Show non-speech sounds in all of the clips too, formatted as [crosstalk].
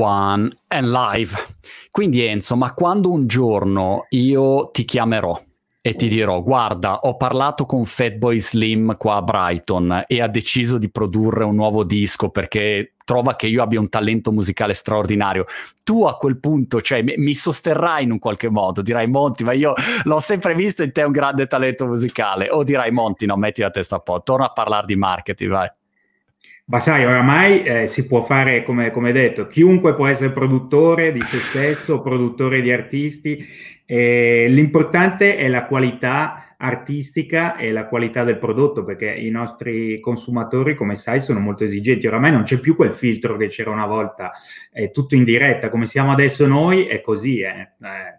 One and live. Quindi Enzo, ma quando un giorno io ti chiamerò e ti dirò guarda ho parlato con Fatboy Slim qua a Brighton e ha deciso di produrre un nuovo disco perché trova che io abbia un talento musicale straordinario tu a quel punto cioè, mi sosterrai in un qualche modo dirai Monti ma io l'ho sempre visto in te un grande talento musicale o dirai Monti no metti la testa a po' torna a parlare di marketing vai ma sai, oramai eh, si può fare, come, come, detto, chiunque può essere produttore di se stesso, produttore di artisti. Eh, l'importante è la qualità artistica e la qualità del prodotto, perché i nostri consumatori, come sai, sono molto esigenti. Oramai non c'è più quel filtro che c'era una volta, è tutto in diretta, come siamo adesso noi, è così. Eh. eh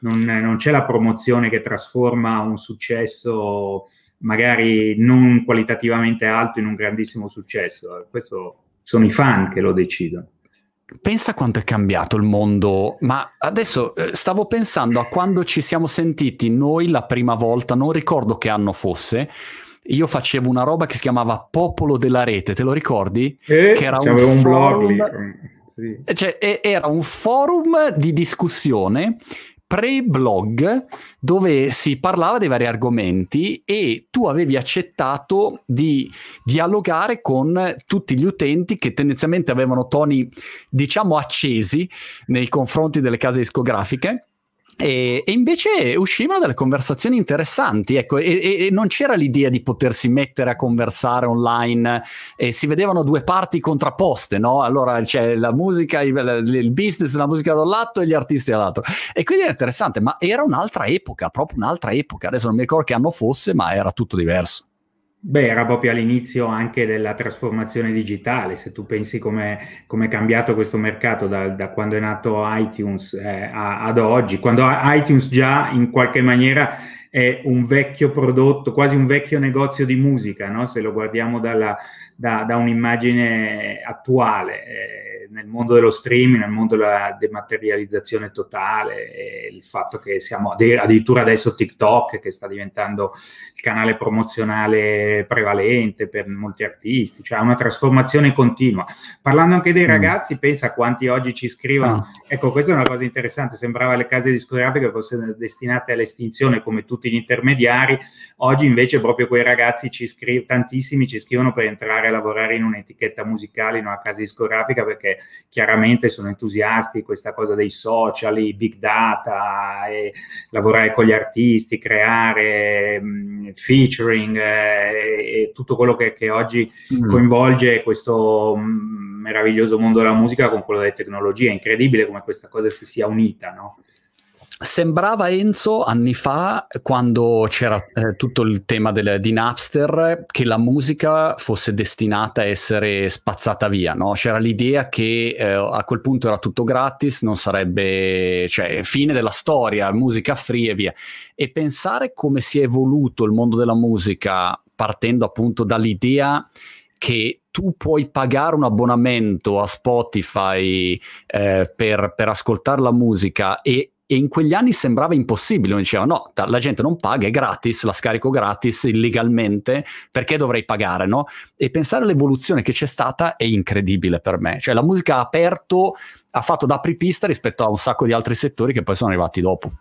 non, non c'è la promozione che trasforma un successo magari non qualitativamente alto in un grandissimo successo. Questo sono i fan che lo decidono. Pensa quanto è cambiato il mondo, ma adesso eh, stavo pensando a quando ci siamo sentiti noi la prima volta, non ricordo che anno fosse, io facevo una roba che si chiamava Popolo della Rete, te lo ricordi? Eh, che era un, forum... un blog lì. Sì. Eh, cioè, era un forum di discussione pre-blog dove si parlava dei vari argomenti e tu avevi accettato di dialogare con tutti gli utenti che tendenzialmente avevano toni diciamo accesi nei confronti delle case discografiche e, e, invece uscivano delle conversazioni interessanti, ecco, e, e, non c'era l'idea di potersi mettere a conversare online, e si vedevano due parti contrapposte, no? Allora c'è la musica, il, il business, la musica da un lato e gli artisti dall'altro. E quindi era interessante, ma era un'altra epoca, proprio un'altra epoca. Adesso non mi ricordo che anno fosse, ma era tutto diverso. Beh, era proprio all'inizio anche della trasformazione digitale, se tu pensi come è cambiato questo mercato da, da, quando è nato iTunes eh, a, ad oggi, quando iTunes già in qualche maniera è un vecchio prodotto, quasi un vecchio negozio di musica, no? se lo guardiamo dalla, da, da un'immagine attuale eh, nel mondo dello streaming, nel mondo della dematerializzazione totale, eh, il fatto che siamo addirittura adesso TikTok che sta diventando il canale promozionale prevalente per molti artisti, cioè una trasformazione continua. Parlando anche dei mm. ragazzi, pensa a quanti oggi ci scrivono, ah. ecco questa è una cosa interessante, sembrava le case discografiche fossero destinate all'estinzione come tutti gli intermediari, oggi invece proprio quei ragazzi ci scrivono, tantissimi ci scrivono per entrare a lavorare in un'etichetta musicale, in una casa discografica, perché chiaramente sono entusiasti di questa cosa dei social, i big data, lavorare con gli artisti, creare mh, mm, featuring eh, e tutto quello che, che oggi mm. coinvolge questo mh, mm, meraviglioso mondo della musica con quello delle tecnologie. È incredibile come questa cosa si sia unita, no? Sembrava Enzo anni fa, quando c'era eh, tutto il tema del, di Napster, che la musica fosse destinata a essere spazzata via. No? C'era l'idea che eh, a quel punto era tutto gratis, non sarebbe, cioè, fine della storia, musica free e via. E pensare come si è evoluto il mondo della musica, partendo appunto dall'idea che tu puoi pagare un abbonamento a Spotify eh, per, per ascoltare la musica e e in quegli anni sembrava impossibile, uno diceva no, la gente non paga, è gratis, la scarico gratis illegalmente, perché dovrei pagare, no? E pensare all'evoluzione che c'è stata è incredibile per me, cioè la musica ha aperto, ha fatto da apripista rispetto a un sacco di altri settori che poi sono arrivati dopo.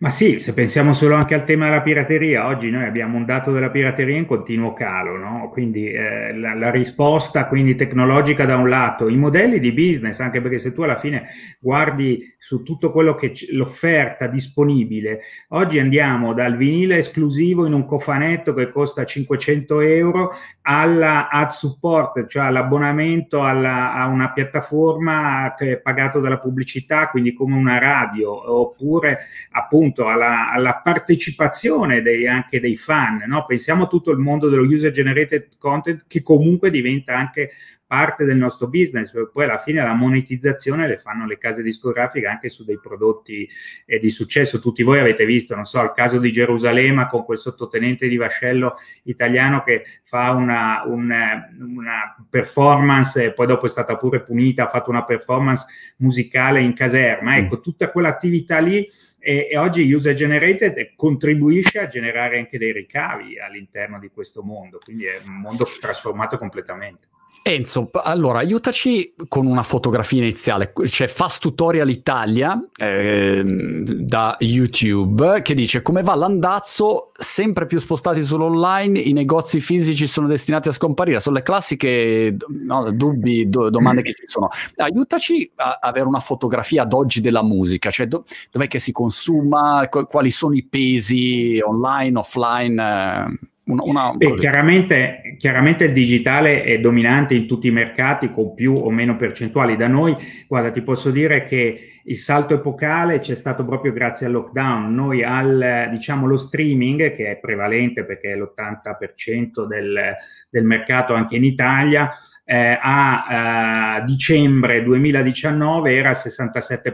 Ma sì, se pensiamo solo anche al tema della pirateria, oggi noi abbiamo un dato della pirateria in continuo calo, no? quindi eh, la, la, risposta quindi, tecnologica da un lato, i modelli di business, anche perché se tu alla fine guardi su tutto quello che c- l'offerta disponibile, oggi andiamo dal vinile esclusivo in un cofanetto che costa 500 euro alla ad support, cioè all'abbonamento alla, a una piattaforma che è pagato dalla pubblicità, quindi come una radio, oppure appunto appunto alla, alla partecipazione dei, anche dei fan. No? Pensiamo a tutto il mondo dello user generated content che comunque diventa anche parte del nostro business, poi alla fine la monetizzazione le fanno le case discografiche anche su dei prodotti eh, di successo. Tutti voi avete visto, non so, il caso di Gerusalemme con quel sottotenente di vascello italiano che fa una, una, una performance poi dopo è stata pure punita, ha fatto una performance musicale in caserma. Mm. Ecco, tutta quell'attività lì e, e oggi user generated contribuisce a generare anche dei ricavi all'interno di questo mondo, quindi è un mondo trasformato completamente. Enzo, allora aiutaci con una fotografia iniziale. C'è Fast Tutorial Italia eh, da YouTube che dice come va l'andazzo, sempre più spostati sull'online, i negozi fisici sono destinati a scomparire. Sono le classiche no, dubbi, do, domande che ci sono. Aiutaci a avere una fotografia ad oggi della musica, cioè do, dov'è che si consuma, quali sono i pesi online, offline. Eh una, una... Beh, chiaramente, chiaramente, il digitale è dominante in tutti i mercati con più o meno percentuali. Da noi, guarda, ti posso dire che il salto epocale c'è stato proprio grazie al lockdown. Noi al, diciamo, lo streaming, che è prevalente perché è l'80% del, del mercato anche in Italia, eh, a eh, dicembre 2019 era al 67%,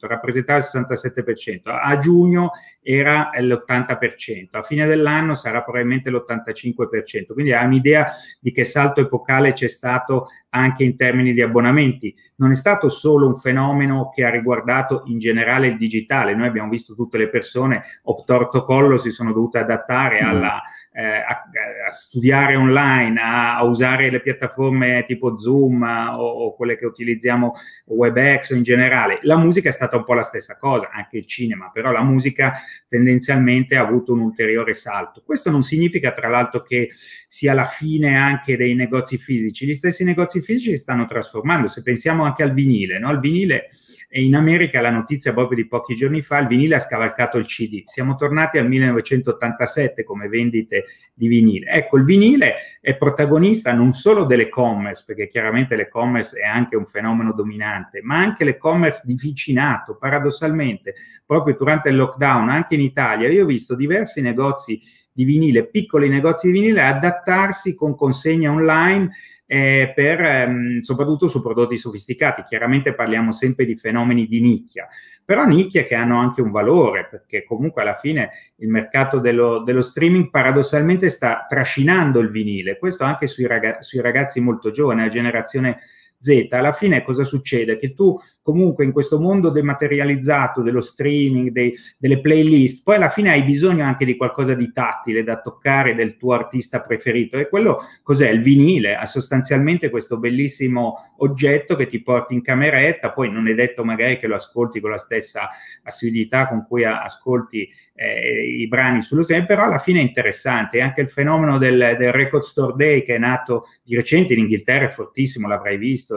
rappresentava il 67%, a giugno era l'80%, a fine dell'anno sarà probabilmente l'85%, quindi ha un'idea di che salto epocale c'è stato anche in termini di abbonamenti. Non è stato solo un fenomeno che ha riguardato in generale il digitale, noi abbiamo visto tutte le persone obtorto collo si sono dovute adattare mm. alla, eh, a, a, studiare online, a, a, usare le piattaforme tipo Zoom o, o quelle che utilizziamo WebEx o in generale. La musica è stata un po' la stessa cosa, anche il cinema, però la musica tendenzialmente ha avuto un ulteriore salto. Questo non significa tra l'altro che sia la fine anche dei negozi fisici, gli stessi negozi fisici si stanno trasformando, se pensiamo anche al vinile, no? al vinile e in America la notizia proprio di pochi giorni fa, il vinile ha scavalcato il CD. Siamo tornati al 1987 come vendite di vinile. Ecco, il vinile è protagonista non solo delle commerce, perché chiaramente le commerce è anche un fenomeno dominante, ma anche le commerce di vicinato. Paradossalmente, proprio durante il lockdown, anche in Italia, io ho visto diversi negozi di vinile, piccoli negozi di vinile, adattarsi con consegne online eh, per, ehm, soprattutto su prodotti sofisticati. Chiaramente parliamo sempre di fenomeni di nicchia, però nicchie che hanno anche un valore, perché comunque alla fine il mercato dello, dello streaming paradossalmente sta trascinando il vinile, questo anche sui, raga- sui ragazzi molto giovani, la generazione Z. Alla fine cosa succede? Che tu comunque in questo mondo dematerializzato dello streaming, dei, delle playlist, poi alla fine hai bisogno anche di qualcosa di tattile da toccare del tuo artista preferito e quello cos'è? Il vinile, ha sostanzialmente questo bellissimo oggetto che ti porti in cameretta, poi non è detto magari che lo ascolti con la stessa assiduità con cui ascolti eh, i brani sullo streaming, però alla fine è interessante, è anche il fenomeno del, del record store day che è nato di recente in Inghilterra, è fortissimo, l'avrai visto visto,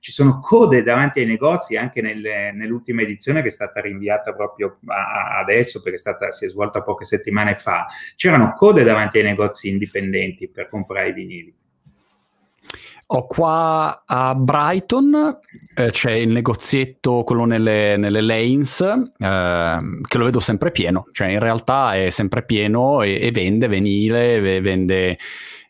ci sono code davanti ai negozi anche nelle, nell'ultima edizione che è stata rinviata proprio a, a adesso perché è stata, si è svolta poche settimane fa, c'erano code davanti ai negozi indipendenti per comprare i vinili. Ho qua a Brighton eh, c'è il negozietto, quello nelle, nelle lanes, eh, che lo vedo sempre pieno, cioè in realtà è sempre pieno e, e vende venile, vende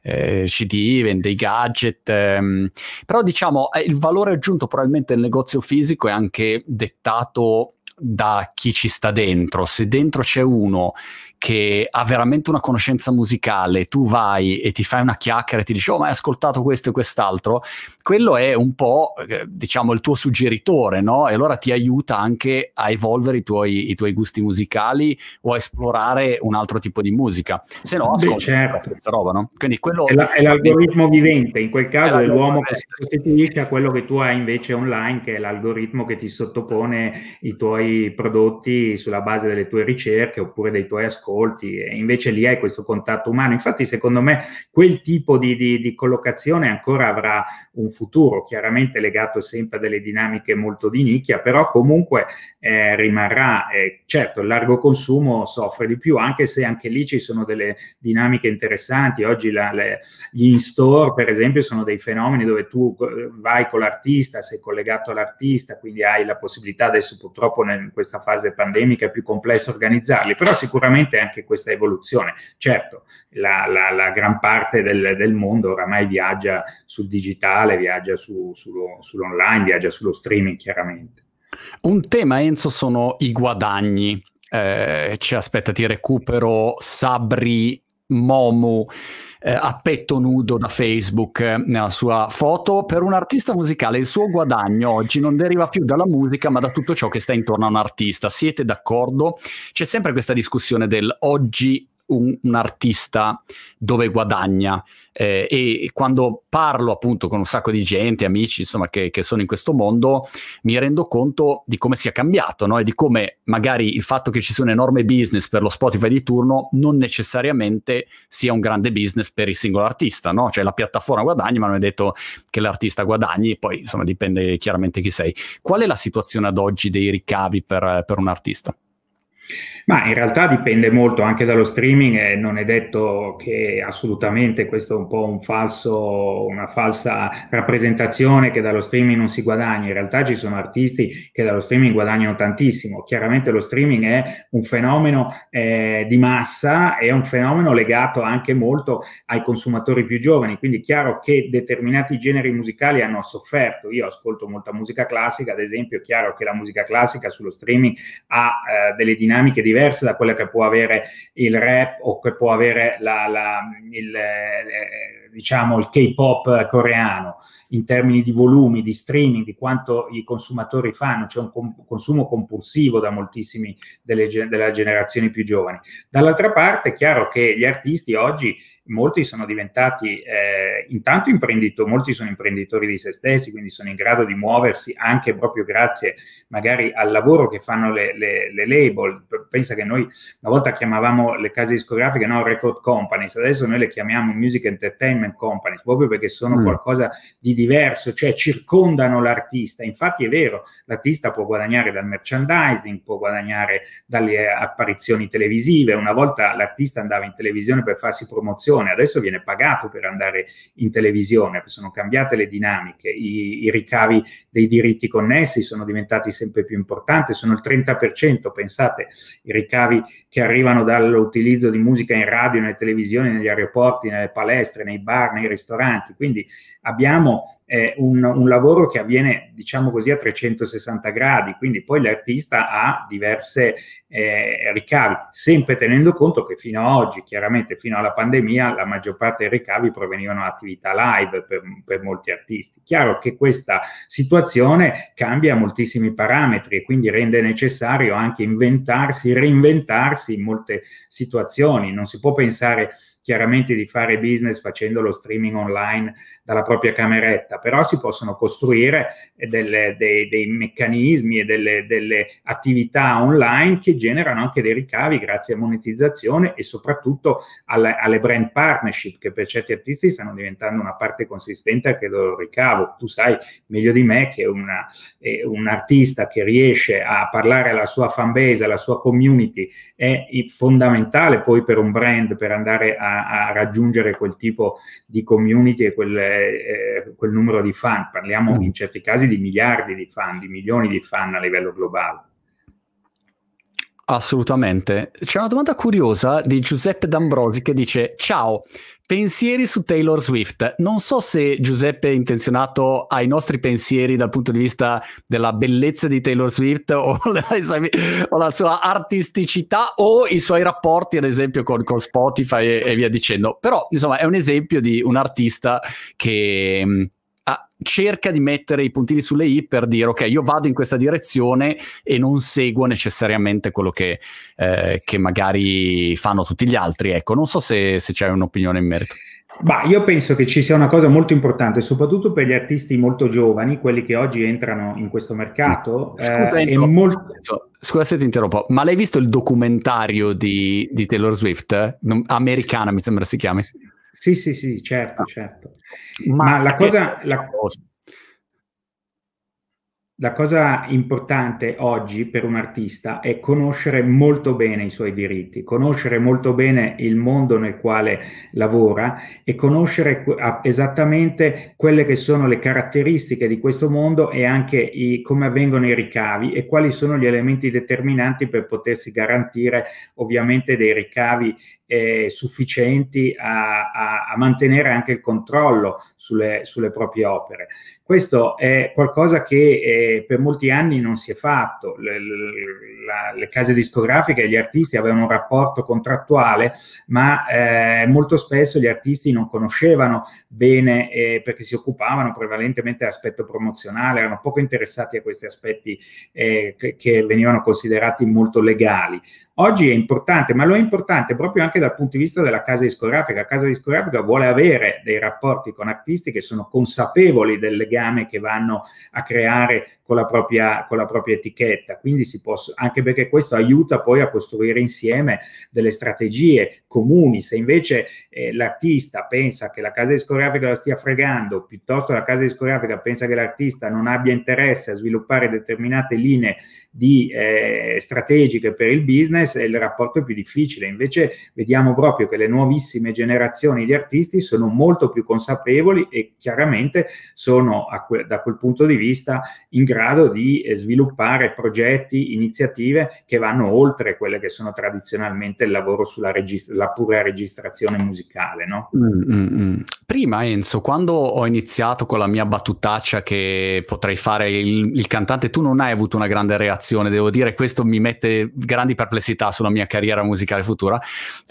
eh, CD, vende i gadget, ehm. però diciamo eh, il valore aggiunto probabilmente nel negozio fisico è anche dettato da chi ci sta dentro. Se dentro c'è uno che ha veramente una conoscenza musicale, tu vai e ti fai una chiacchiera e ti dici oh ma hai ascoltato questo e quest'altro, quello è un po' eh, diciamo il tuo suggeritore, no? E allora ti aiuta anche a evolvere i tuoi, i tuoi gusti musicali o a esplorare un altro tipo di musica. Se no, ascolti certo. questa roba, no? Quindi quello è, la, è l'algoritmo vivente, in quel caso è, è l'uomo che si sostituisce a quello che tu hai invece online, che è l'algoritmo che ti sottopone i tuoi prodotti sulla base delle tue ricerche oppure dei tuoi ascolti e invece lì hai questo contatto umano. Infatti secondo me quel tipo di, di, di collocazione ancora avrà un futuro, chiaramente legato sempre a delle dinamiche molto di nicchia, però comunque eh, rimarrà, eh, certo il largo consumo soffre di più anche se anche lì ci sono delle dinamiche interessanti, oggi la, le, gli in-store per esempio sono dei fenomeni dove tu eh, vai con l'artista, sei collegato all'artista, quindi hai la possibilità adesso purtroppo nel, in questa fase pandemica è più complesso organizzarli, però sicuramente anche questa evoluzione. Certo, la, la, la gran parte del, del, mondo oramai viaggia sul digitale, viaggia su, sullo, sull'online, viaggia sullo streaming chiaramente. Un tema, Enzo, sono i guadagni. Eh, ci aspetta, ti recupero Sabri Momu eh, a petto nudo da Facebook eh, nella sua foto. Per un artista musicale il suo guadagno oggi non deriva più dalla musica ma da tutto ciò che sta intorno a un artista. Siete d'accordo? C'è sempre questa discussione del oggi un, un artista dove guadagna eh, e quando parlo appunto con un sacco di gente, amici insomma che, che sono in questo mondo, mi rendo conto di come sia cambiato no? e di come magari il fatto che ci sia un enorme business per lo Spotify di turno non necessariamente sia un grande business per il singolo artista, no? cioè la piattaforma guadagna ma non è detto che l'artista guadagni, poi insomma dipende chiaramente chi sei. Qual è la situazione ad oggi dei ricavi per, per un artista? Ma in realtà dipende molto anche dallo streaming e non è detto che assolutamente questo è un po' un falso, una falsa rappresentazione che dallo streaming non si guadagna. In realtà ci sono artisti che dallo streaming guadagnano tantissimo. Chiaramente lo streaming è un fenomeno eh, di massa, è un fenomeno legato anche molto ai consumatori più giovani, quindi è chiaro che determinati generi musicali hanno sofferto. Io ascolto molta musica classica, ad esempio, è chiaro che la musica classica sullo streaming ha eh, delle dinamiche dinamiche diverse da quelle che può avere il rap o che può avere la, la, il, eh, eh diciamo, il K-pop coreano in termini di volumi, di streaming, di quanto i consumatori fanno, c'è un com- consumo compulsivo da moltissimi delle, della generazione più giovani. Dall'altra parte è chiaro che gli artisti oggi, molti sono diventati eh, intanto imprenditori, molti sono imprenditori di se stessi, quindi sono in grado di muoversi anche proprio grazie magari al lavoro che fanno le, le, le label. Pensa che noi una volta chiamavamo le case discografiche no, record companies, adesso noi le chiamiamo music entertainment companies, proprio perché sono mm. qualcosa di diverso, cioè circondano l'artista. Infatti è vero, l'artista può guadagnare dal merchandising, può guadagnare dalle apparizioni televisive. Una volta l'artista andava in televisione per farsi promozione, adesso viene pagato per andare in televisione, sono cambiate le dinamiche, i, i ricavi dei diritti connessi sono diventati sempre più importanti, sono il 30%, pensate, i ricavi che arrivano dall'utilizzo di musica in radio, nelle televisioni, negli aeroporti, nelle palestre, nei bar, nei ristoranti. Quindi abbiamo eh, un, un, lavoro che avviene, diciamo così, a 360 gradi, quindi poi l'artista ha diverse eh, ricavi, sempre tenendo conto che fino ad oggi, chiaramente fino alla pandemia, la maggior parte dei ricavi provenivano da attività live per, per molti artisti. Chiaro che questa situazione cambia moltissimi parametri e quindi rende necessario anche inventarsi, reinventarsi in molte situazioni, non si può pensare chiaramente di fare business facendo lo streaming online dalla propria cameretta, però si possono costruire delle, dei, dei, meccanismi e delle, delle attività online che generano anche dei ricavi grazie a monetizzazione e soprattutto alle, alle brand partnership che per certi artisti stanno diventando una parte consistente anche del loro ricavo. Tu sai meglio di me che una, eh, un artista che riesce a parlare alla sua fan base, alla sua community, è fondamentale poi per un brand per andare a a, raggiungere quel tipo di community e quel, eh, eh quel numero di fan. Parliamo mm. in certi casi di miliardi di fan, di milioni di fan a livello globale. Assolutamente. C'è una domanda curiosa di Giuseppe D'Ambrosi che dice: Ciao, pensieri su Taylor Swift. Non so se Giuseppe è intenzionato ai nostri pensieri dal punto di vista della bellezza di Taylor Swift o [laughs] la sua, o la sua artisticità o i suoi rapporti, ad esempio, con, con Spotify e, e, via dicendo. Però, insomma, è un esempio di un artista che a, cerca di mettere i puntini sulle i per dire ok io vado in questa direzione e non seguo necessariamente quello che, eh, che magari fanno tutti gli altri ecco non so se, se c'è un'opinione in merito ma io penso che ci sia una cosa molto importante, soprattutto per gli artisti molto giovani, quelli che oggi entrano in questo mercato. Mm. Eh, scusa, eh, molto... Scusa se ti interrompo, ma l'hai visto il documentario di, di Taylor Swift? Non, americana mi sembra si chiami. Sì, sì, sì, certo, ah. certo. Ma, Ma la, cosa, la, la cosa importante oggi per un artista è conoscere molto bene i suoi diritti, conoscere molto bene il mondo nel quale lavora e conoscere esattamente quelle che sono le caratteristiche di questo mondo e anche i, come avvengono i ricavi e quali sono gli elementi determinanti per potersi garantire ovviamente dei ricavi eh, sufficienti a, a, a, mantenere anche il controllo sulle, sulle, proprie opere. Questo è qualcosa che eh, per molti anni non si è fatto. Le, la, le, case discografiche e gli artisti avevano un rapporto contrattuale, ma eh, molto spesso gli artisti non conoscevano bene eh, perché si occupavano prevalentemente dell'aspetto promozionale, erano poco interessati a questi aspetti eh, che, che venivano considerati molto legali. Oggi è importante, ma lo è importante proprio anche dal punto di vista della casa discografica. La casa discografica vuole avere dei rapporti con artisti che sono consapevoli del legame che vanno a creare con la propria, con la propria etichetta. Quindi si posso, anche perché questo aiuta poi a costruire insieme delle strategie comuni. Se invece eh, l'artista pensa che la casa discografica lo stia fregando, piuttosto la casa discografica pensa che l'artista non abbia interesse a sviluppare determinate linee di, eh, strategiche per il business, essere il rapporto più difficile. Invece vediamo proprio che le nuovissime generazioni di artisti sono molto più consapevoli e chiaramente sono que- da quel punto di vista in grado di eh, sviluppare progetti, iniziative che vanno oltre quelle che sono tradizionalmente il lavoro sulla regist- la pura registrazione musicale. No? Mm, mm, mm. Prima Enzo, quando ho iniziato con la mia battutaccia che potrei fare il, il cantante, tu non hai avuto una grande reazione, devo dire questo mi mette grandi perplessità perplessità sulla mia carriera musicale futura,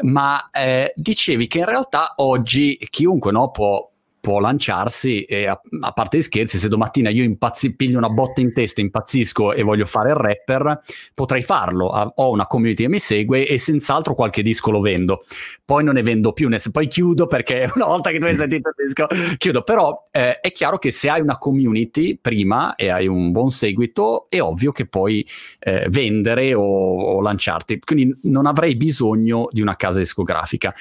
ma eh, dicevi che in realtà oggi chiunque no, può può lanciarsi e a, a parte gli scherzi, se domattina io impazzi, piglio una botta in testa, impazzisco e voglio fare il rapper, potrei farlo. Ho una community che mi segue e senz'altro qualche disco lo vendo. Poi non ne vendo più, ne, poi chiudo perché [laughs] una volta che tu hai mm. sentito il disco chiudo. Però eh, è chiaro che se hai una community prima e hai un buon seguito, è ovvio che puoi eh, vendere o, o lanciarti. Quindi non avrei bisogno di una casa discografica.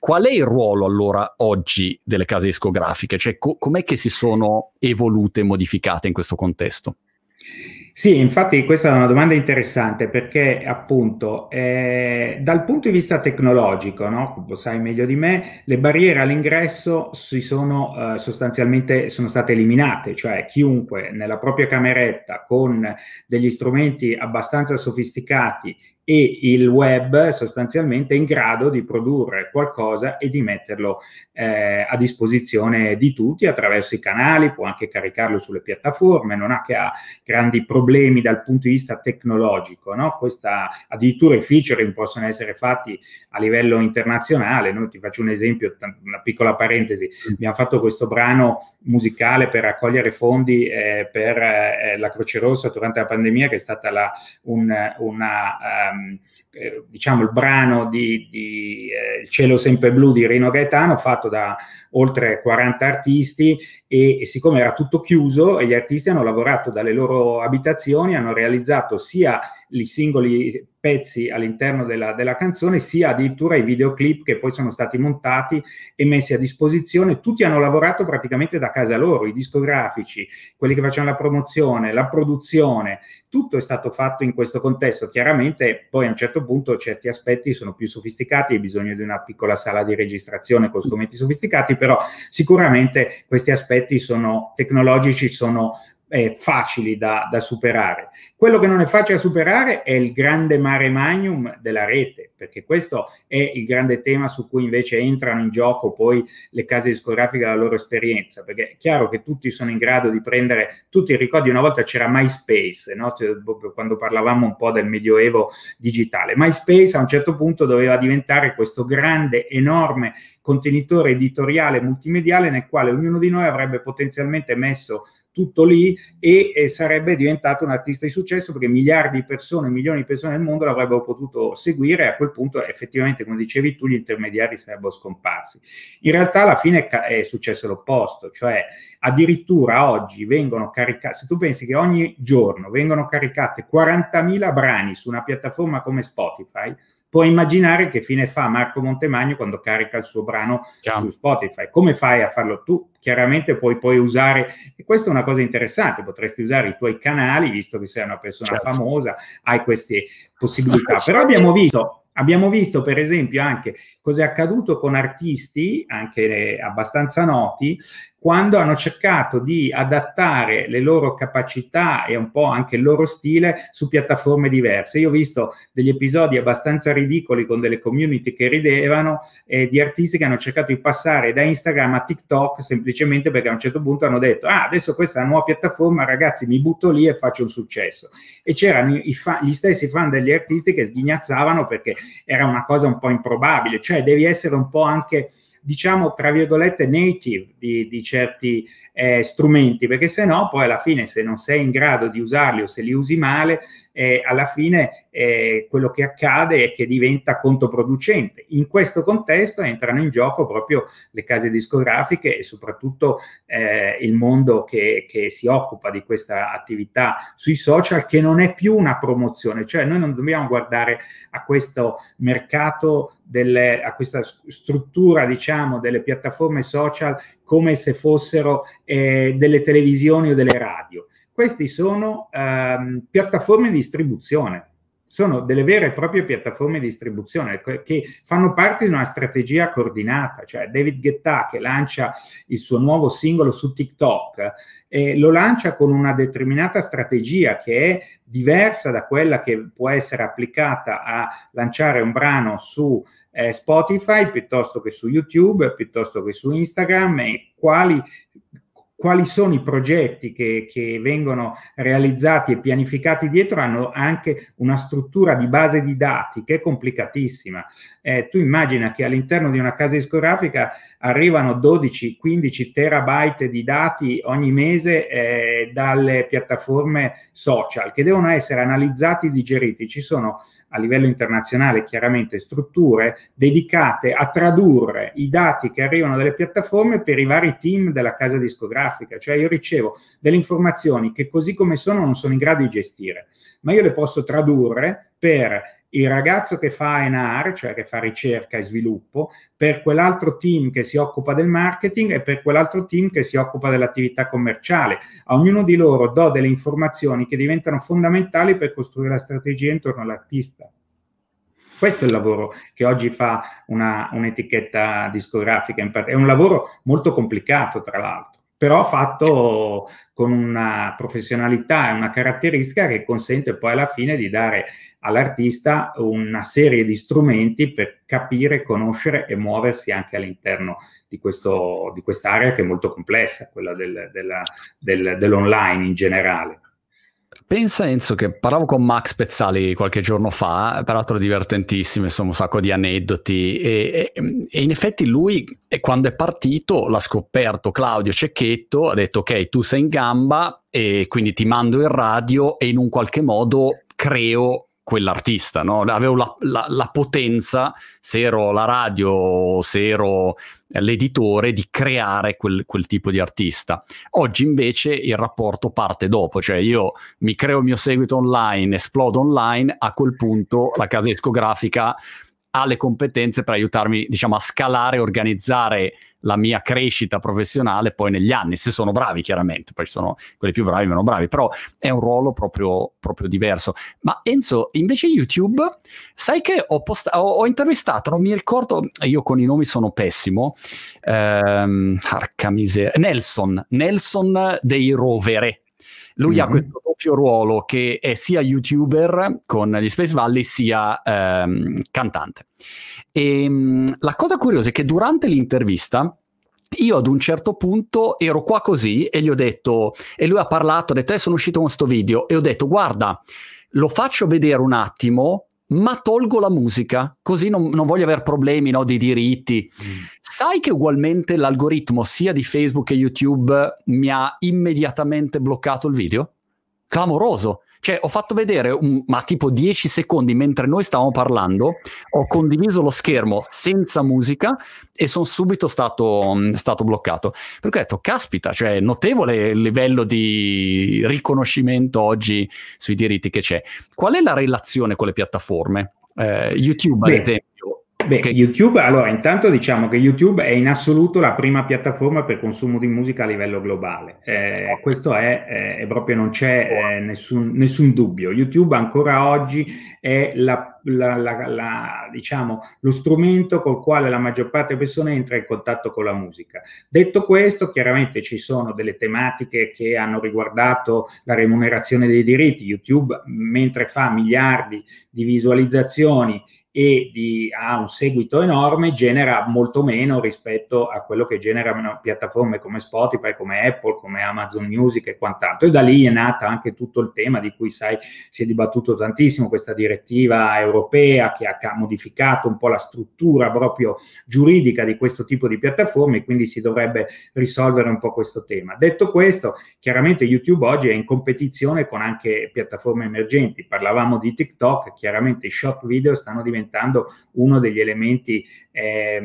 Qual è il ruolo allora oggi delle case discografiche? grafiche, cioè co- com'è che si sono evolute e modificate in questo contesto? Sì, infatti questa è una domanda interessante perché appunto eh, dal punto di vista tecnologico, no? lo sai meglio di me, le barriere all'ingresso si sono eh, sostanzialmente sono state eliminate, cioè chiunque nella propria cameretta con degli strumenti abbastanza sofisticati e il web sostanzialmente è in grado di produrre qualcosa e di metterlo eh, a disposizione di tutti attraverso i canali, può anche caricarlo sulle piattaforme, non ha che ha grandi problemi dal punto di vista tecnologico, no? Questa, addirittura i featuring possono essere fatti a livello internazionale, no? ti faccio un esempio, una piccola parentesi, mm. abbiamo fatto questo brano musicale per raccogliere fondi eh, per eh, la Croce Rossa durante la pandemia che è stata la, un, una... Uh, Ehm, eh, diciamo il brano di, di eh, Il cielo sempre blu di Rino Gaetano fatto da oltre 40 artisti e, e, siccome era tutto chiuso e gli artisti hanno lavorato dalle loro abitazioni, hanno realizzato sia i singoli pezzi all'interno della, della, canzone, sia addirittura i videoclip che poi sono stati montati e messi a disposizione. Tutti hanno lavorato praticamente da casa loro, i discografici, quelli che facevano la promozione, la produzione, tutto è stato fatto in questo contesto. Chiaramente poi a un certo punto certi aspetti sono più sofisticati, hai bisogno di una piccola sala di registrazione con strumenti sofisticati, però sicuramente questi aspetti sono tecnologici, sono eh, facili da, da, superare. Quello che non è facile da superare è il grande mare magnum della rete, perché questo è il grande tema su cui invece entrano in gioco poi le case discografiche e la loro esperienza, perché è chiaro che tutti sono in grado di prendere, tutti ti ricordi una volta c'era MySpace, no? cioè, quando parlavamo un po' del medioevo digitale, MySpace a un certo punto doveva diventare questo grande, enorme contenitore editoriale multimediale nel quale ognuno di noi avrebbe potenzialmente messo tutto lì e, e, sarebbe diventato un artista di successo perché miliardi di persone, milioni di persone nel mondo l'avrebbero potuto seguire e a quel punto effettivamente, come dicevi tu, gli intermediari sarebbero scomparsi. In realtà alla fine è successo l'opposto, cioè addirittura oggi vengono caricati, se tu pensi che ogni giorno vengono caricate 40.000 brani su una piattaforma come Spotify, puoi immaginare che fine fa Marco Montemagno quando carica il suo brano Ciao. su Spotify. Come fai a farlo? Tu chiaramente puoi poi usare, e questa è una cosa interessante, potresti usare i tuoi canali, visto che sei una persona certo. famosa, hai queste possibilità. [laughs] Però abbiamo visto Abbiamo visto per esempio anche cosa è accaduto con artisti, anche abbastanza noti, quando hanno cercato di adattare le loro capacità e un po' anche il loro stile su piattaforme diverse. Io ho visto degli episodi abbastanza ridicoli con delle community che ridevano eh, di artisti che hanno cercato di passare da Instagram a TikTok semplicemente perché a un certo punto hanno detto ah adesso questa è la nuova piattaforma ragazzi mi butto lì e faccio un successo. E c'erano i fa- gli stessi fan degli artisti che sghignazzavano perché era una cosa un po' improbabile, cioè devi essere un po' anche diciamo, tra virgolette, native di, di certi eh, strumenti, perché se no poi alla fine se non sei in grado di usarli o se li usi male, eh, alla fine eh, quello che accade è che diventa controproducente. In questo contesto entrano in gioco proprio le case discografiche e soprattutto eh, il mondo che, che, si occupa di questa attività sui social, che non è più una promozione, cioè noi non dobbiamo guardare a questo mercato, delle, a questa struttura diciamo delle piattaforme social come se fossero eh, delle televisioni o delle radio queste sono ehm, piattaforme di distribuzione, sono delle vere e proprie piattaforme di distribuzione che fanno parte di una strategia coordinata, cioè David Guetta che lancia il suo nuovo singolo su TikTok, eh, lo lancia con una determinata strategia che è diversa da quella che può essere applicata a lanciare un brano su eh, Spotify piuttosto che su YouTube, piuttosto che su Instagram e quali quali sono i progetti che, che, vengono realizzati e pianificati dietro hanno anche una struttura di base di dati che è complicatissima. Eh, tu immagina che all'interno di una casa discografica arrivano 12-15 terabyte di dati ogni mese eh, dalle piattaforme social che devono essere analizzati e digeriti. Ci sono a livello internazionale chiaramente strutture dedicate a tradurre i dati che arrivano dalle piattaforme per i vari team della casa discografica dell'Africa, cioè io ricevo delle informazioni che così come sono non sono in grado di gestire, ma io le posso tradurre per il ragazzo che fa NR, cioè che fa ricerca e sviluppo, per quell'altro team che si occupa del marketing e per quell'altro team che si occupa dell'attività commerciale. A ognuno di loro do delle informazioni che diventano fondamentali per costruire la strategia intorno all'artista. Questo è il lavoro che oggi fa una, un'etichetta discografica, è un lavoro molto complicato tra l'altro però fatto con una professionalità e una caratteristica che consente poi alla fine di dare all'artista una serie di strumenti per capire, conoscere e muoversi anche all'interno di, questo, di quest'area che è molto complessa, quella del, della, del, dell'online in generale. Pensa Enzo che parlavo con Max Pezzali qualche giorno fa, peraltro divertentissimo, insomma un sacco di aneddoti e, e, e in effetti lui eh, quando è partito l'ha scoperto Claudio Cecchetto, ha detto ok tu sei in gamba e quindi ti mando in radio e in un qualche modo creo quell'artista, no? avevo la, la, la, potenza, se ero la radio, se ero l'editore, di creare quel, quel, tipo di artista. Oggi invece il rapporto parte dopo, cioè io mi creo il mio seguito online, esplodo online, a quel punto la casa discografica ha le competenze per aiutarmi diciamo, a scalare, organizzare la mia crescita professionale poi negli anni, se sono bravi chiaramente, poi ci sono quelli più bravi, meno bravi, però è un ruolo proprio, proprio diverso. Ma Enzo, invece YouTube, sai che ho, post- ho, ho, intervistato, non mi ricordo, io con i nomi sono pessimo, ehm, arca miseria, Nelson, Nelson dei Rovere, lui mm-hmm. ha questo doppio ruolo che è sia youtuber con gli Space Valley sia ehm, cantante. E ehm, mh, la cosa curiosa è che durante l'intervista io ad un certo punto ero qua così e gli ho detto, e lui ha parlato, ha detto, eh sono uscito con questo video, e ho detto, guarda, lo faccio vedere un attimo, ma tolgo la musica, così non, non voglio avere problemi no, di diritti. Mm. Sai che ugualmente l'algoritmo sia di Facebook che YouTube mi ha immediatamente bloccato il video? Clamoroso. Cioè, ho fatto vedere, un, ma tipo 10 secondi mentre noi stavamo parlando, ho condiviso lo schermo senza musica e sono subito stato, mm, stato bloccato. Perché ho detto, caspita, cioè, notevole il livello di riconoscimento oggi sui diritti che c'è. Qual è la relazione con le piattaforme? Eh, YouTube, Beh. ad esempio Beh, YouTube, allora intanto diciamo che YouTube è in assoluto la prima piattaforma per consumo di musica a livello globale. Eh, questo è, eh, proprio non c'è eh, nessun, nessun, dubbio. YouTube ancora oggi è la, la, la, diciamo, lo strumento col quale la maggior parte delle persone entra in contatto con la musica. Detto questo, chiaramente ci sono delle tematiche che hanno riguardato la remunerazione dei diritti. YouTube, mentre fa miliardi di visualizzazioni, e di, ha un seguito enorme, genera molto meno rispetto a quello che generano piattaforme come Spotify, come Apple, come Amazon Music e quant'altro. E da lì è nata anche tutto il tema di cui sai si è dibattuto tantissimo, questa direttiva europea che ha modificato un po' la struttura proprio giuridica di questo tipo di piattaforme, quindi si dovrebbe risolvere un po' questo tema. Detto questo, chiaramente YouTube oggi è in competizione con anche piattaforme emergenti. Parlavamo di TikTok, chiaramente i short video stanno diventando diventando uno degli elementi eh,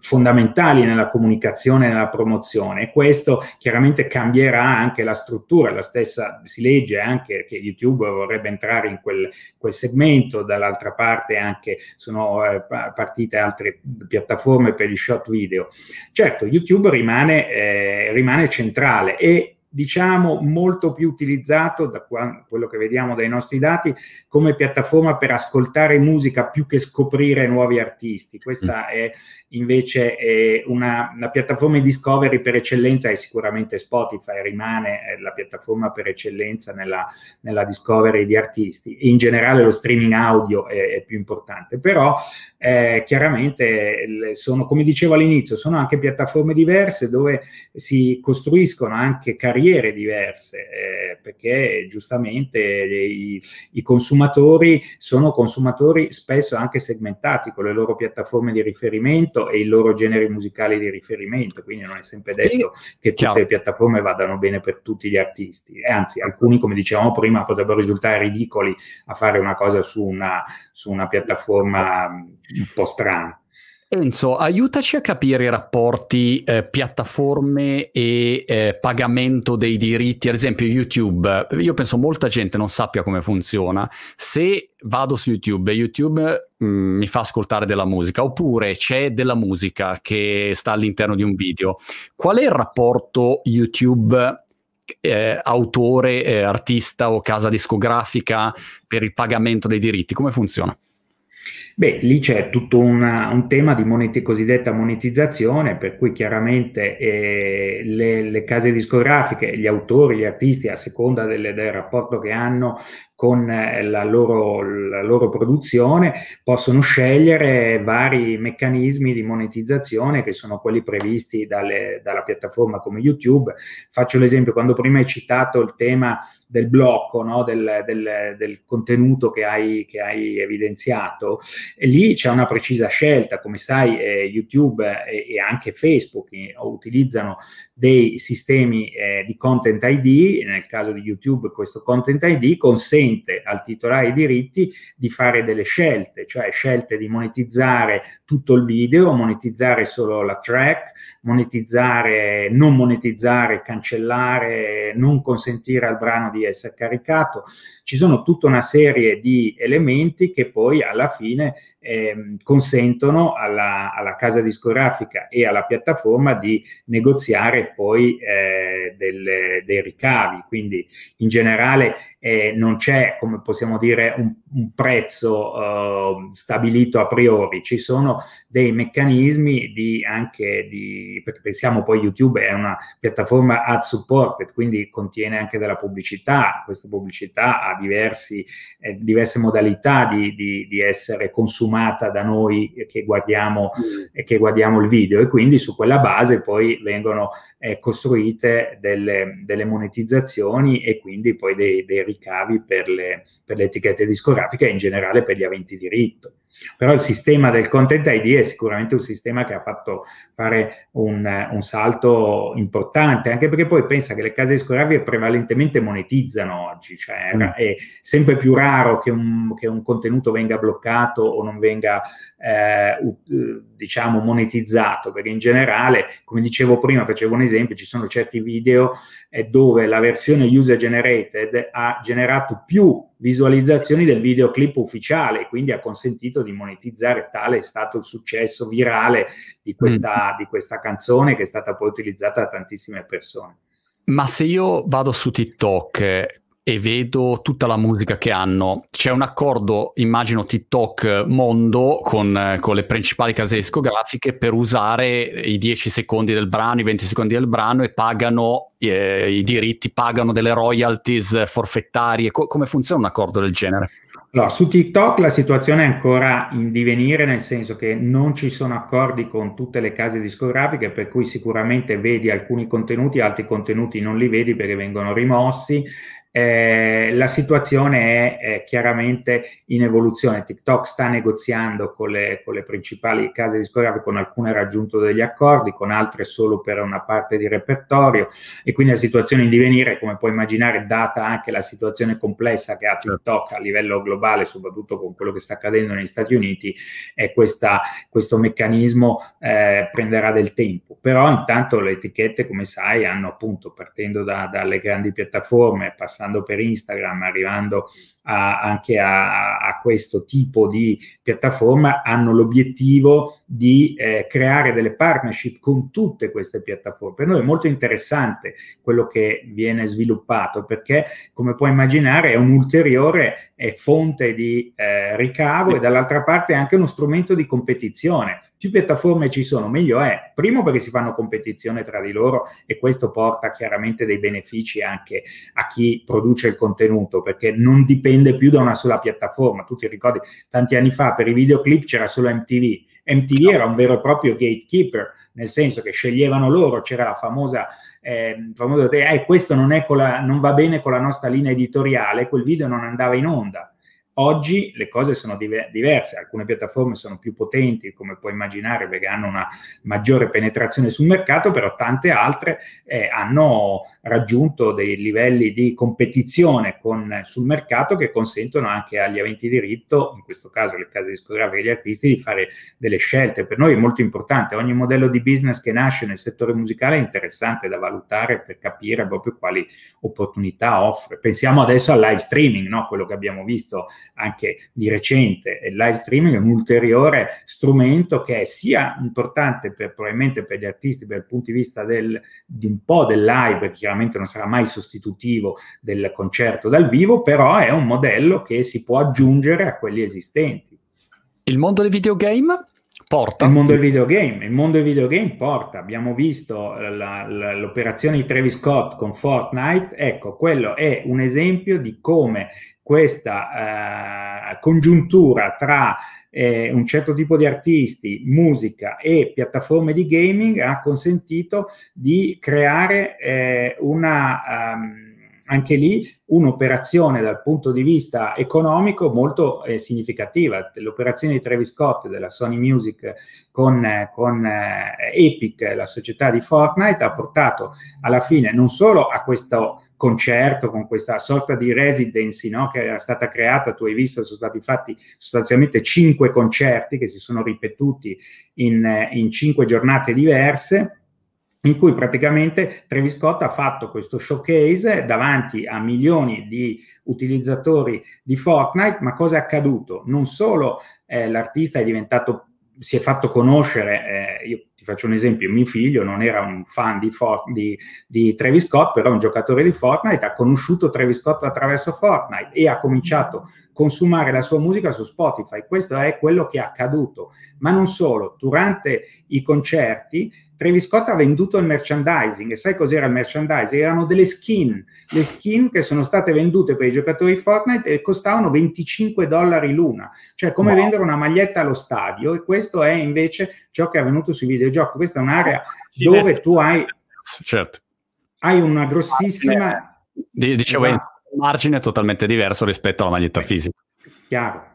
fondamentali nella comunicazione e nella promozione. questo chiaramente cambierà anche la struttura, la stessa si legge anche che YouTube vorrebbe entrare in quel, quel segmento, dall'altra parte anche sono eh, partite altre piattaforme per gli shot video. Certo, YouTube rimane, eh, rimane centrale e diciamo molto più utilizzato da quello che vediamo dai nostri dati come piattaforma per ascoltare musica più che scoprire nuovi artisti. Questa mm. è invece è eh, una, una, piattaforma di discovery per eccellenza è sicuramente Spotify, rimane eh, la piattaforma per eccellenza nella, nella discovery di artisti. In generale lo streaming audio è, è più importante, però eh, chiaramente sono, come dicevo all'inizio, sono anche piattaforme diverse dove si costruiscono anche carriere barriere diverse, eh, perché giustamente i, i, consumatori sono consumatori spesso anche segmentati con le loro piattaforme di riferimento e i loro generi musicali di riferimento, quindi non è sempre detto che tutte Ciao. le piattaforme vadano bene per tutti gli artisti, e anzi alcuni, come dicevamo prima, potrebbero risultare ridicoli a fare una cosa su una, su una piattaforma mm, un po' strana. Enzo, aiutaci a capire i rapporti eh, piattaforme e eh, pagamento dei diritti, ad esempio YouTube. Io penso molta gente non sappia come funziona. Se vado su YouTube e YouTube mh, mm, mi fa ascoltare della musica, oppure c'è della musica che sta all'interno di un video, qual è il rapporto YouTube eh, autore, eh, artista o casa discografica per il pagamento dei diritti? Come funziona? Beh, lì c'è tutto una, un tema di moneti, cosiddetta monetizzazione, per cui chiaramente eh, le, le, case discografiche, gli autori, gli artisti, a seconda delle, del rapporto che hanno con eh, la loro, la loro, produzione, possono scegliere vari meccanismi di monetizzazione che sono quelli previsti dalle, dalla piattaforma come YouTube. Faccio l'esempio, quando prima hai citato il tema del blocco, no? del, del, del, contenuto che hai, che hai evidenziato, e lì c'è una precisa scelta, come sai eh, YouTube e, e, anche Facebook eh, utilizzano dei sistemi eh, di Content ID, nel caso di YouTube questo Content ID consente consente al titolare dei diritti di fare delle scelte, cioè scelte di monetizzare tutto il video, monetizzare solo la track, monetizzare, non monetizzare, cancellare, non consentire al brano di essere caricato. Ci sono tutta una serie di elementi che poi alla fine eh, consentono alla, alla, casa discografica e alla piattaforma di negoziare poi eh, del, dei ricavi. Quindi in generale eh, non c'è, come possiamo dire, un, un prezzo ehm, stabilito a priori, ci sono dei meccanismi di anche di, perché pensiamo poi YouTube è una piattaforma ad supported, quindi contiene anche della pubblicità, questa pubblicità ha diversi, eh, diverse modalità di, di, di essere consumata consumata da noi che guardiamo, mm. che guardiamo il video e quindi su quella base poi vengono eh, costruite delle, delle, monetizzazioni e quindi poi dei, dei ricavi per le, per le etichette discografiche e in generale per gli aventi diritto. Però il sistema del Content ID è sicuramente un sistema che ha fatto fare un, un salto importante, anche perché poi pensa che le case discografiche prevalentemente monetizzano oggi, cioè mm. è sempre più raro che un, che un, contenuto venga bloccato o non venga, eh, eh, diciamo, monetizzato, perché in generale, come dicevo prima, facevo un esempio, ci sono certi video eh, dove la versione user generated ha generato più visualizzazioni del videoclip ufficiale, quindi ha consentito di monetizzare tale è stato il successo virale di questa, mm. di questa canzone che è stata poi utilizzata da tantissime persone. Ma se io vado su TikTok, e vedo tutta la musica che hanno. C'è un accordo, immagino, TikTok mondo con, con le principali case discografiche per usare i 10 secondi del brano, i 20 secondi del brano e pagano eh, i diritti, pagano delle royalties forfettarie. Co- come funziona un accordo del genere? Allora, su TikTok la situazione è ancora in divenire, nel senso che non ci sono accordi con tutte le case discografiche, per cui sicuramente vedi alcuni contenuti, altri contenuti non li vedi perché vengono rimossi, eh, la situazione è, è, chiaramente in evoluzione. TikTok sta negoziando con le, con le principali case discografiche, con alcune ha raggiunto degli accordi, con altre solo per una parte di repertorio e quindi la situazione in divenire, come puoi immaginare, data anche la situazione complessa che ha certo. TikTok a livello globale, soprattutto con quello che sta accadendo negli Stati Uniti, eh, questa, questo meccanismo eh, prenderà del tempo. Però intanto le etichette, come sai, hanno appunto, partendo da, dalle grandi piattaforme, passando passando per Instagram, arrivando a, anche a, a, questo tipo di piattaforma, hanno l'obiettivo di eh, creare delle partnership con tutte queste piattaforme. Per noi è molto interessante quello che viene sviluppato perché, come puoi immaginare, è un ulteriore è fonte di eh, ricavo e dall'altra parte è anche uno strumento di competizione. Più piattaforme ci sono, meglio è. Primo perché si fanno competizione tra di loro e questo porta chiaramente dei benefici anche a chi produce il contenuto perché non dipende più da una sola piattaforma. Tu ti ricordi tanti anni fa per i videoclip c'era solo MTV. MTV no. era un vero e proprio gatekeeper, nel senso che sceglievano loro, c'era la famosa eh, famoso, eh, questo non, la, non va bene con la nostra linea editoriale, quel video non andava in onda Oggi le cose sono diverse, alcune piattaforme sono più potenti, come puoi immaginare, perché hanno una maggiore penetrazione sul mercato, però tante altre eh, hanno raggiunto dei livelli di competizione con, sul mercato che consentono anche agli aventi diritto, in questo caso le case discografiche e gli artisti, di fare delle scelte. Per noi è molto importante, ogni modello di business che nasce nel settore musicale è interessante da valutare per capire proprio quali opportunità offre. Pensiamo adesso al live streaming, no? quello che abbiamo visto anche di recente. Il live streaming è un ulteriore strumento che è sia importante per, probabilmente per gli artisti dal punto di vista del, di un po' del live, chiaramente non sarà mai sostitutivo del concerto dal vivo, però è un modello che si può aggiungere a quelli esistenti. Il mondo del videogame? Porta. Il mondo del videogame, il mondo del videogame porta. Abbiamo visto eh, la, la, l'operazione di Travis Scott con Fortnite. Ecco, quello è un esempio di come questa eh, congiuntura tra eh, un certo tipo di artisti, musica e piattaforme di gaming ha consentito di creare eh, una, um, anche lì un'operazione dal punto di vista economico molto eh, significativa. L'operazione di Travis Scott della Sony Music con, con eh, Epic, la società di Fortnite, ha portato alla fine non solo a questo concerto, con questa sorta di residency no, che era stata creata, tu hai visto, sono stati fatti sostanzialmente cinque concerti che si sono ripetuti in, in cinque giornate diverse in cui praticamente Travis Scott ha fatto questo showcase davanti a milioni di utilizzatori di Fortnite, ma cosa è accaduto? Non solo eh, l'artista è diventato si è fatto conoscere, eh, io ti faccio un esempio, mio figlio non era un fan di, For- di, di Travis Scott, però è un giocatore di Fortnite, ha conosciuto Travis Scott attraverso Fortnite e ha cominciato a consumare la sua musica su Spotify. Questo è quello che è accaduto. Ma non solo, durante i concerti Travis Scott ha venduto il merchandising e sai cos'era il merchandising? Erano delle skin, le skin che sono state vendute per i giocatori di Fortnite e costavano 25 dollari l'una, cioè come wow. vendere una maglietta allo stadio e questo è invece ciò che è avvenuto sui video videogioco, questa è un'area ah, dove tu hai, certo. hai una grossissima... Dicevo, esatto. margine totalmente diverso rispetto alla maglietta fisica. Chiaro.